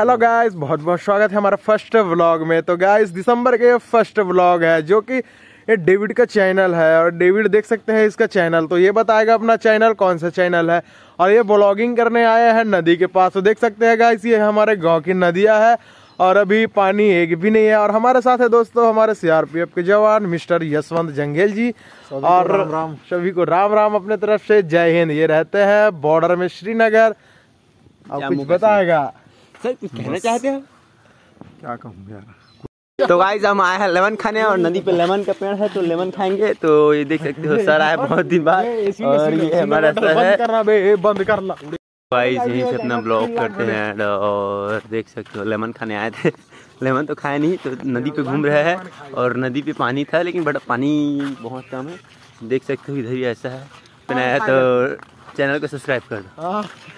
Hello guys बहुत बहुत स्वागत है हमारा फर्स्ट व्लॉग में तो गाइस दिसंबर के फर्स्ट व्लॉग है जो कि ये डेविड का चैनल है और डेविड देख सकते हैं इसका चैनल तो ये बताएगा अपना चैनल कौन सा चैनल है और ये ब्लॉगिंग करने आया है नदी के पास तो देख सकते हैं गाइस ये हमारे गाँव की नदियाँ है और अभी पानी एक भी नहीं है और हमारे साथ है दोस्तों हमारे सीआरपीएफ के जवान मिस्टर यशवंत जंगेल जी और राम सभी को राम राम अपने तरफ से जय हिंद ये रहते हैं बॉर्डर में श्रीनगर आप कुछ बताएगा सर कुछ कहना चाहते हैं क्या कहूँ यार तो गाइज हम आए हैं लेमन खाने और नदी पे लेमन का पेड़ है तो लेमन खाएंगे तो ये देख सकते हो सर आए बहुत दिन बाद और ये हमारा सर है बंद करना गाइज यहीं से अपना ब्लॉग करते हैं और देख सकते हो लेमन खाने आए थे लेमन तो खाए नहीं तो नदी पे घूम रहे हैं और नदी पे पानी था लेकिन बड़ा पानी बहुत कम है देख सकते हो इधर ही ऐसा है तो चैनल हाँ, को सब्सक्राइब कर दो हाँ।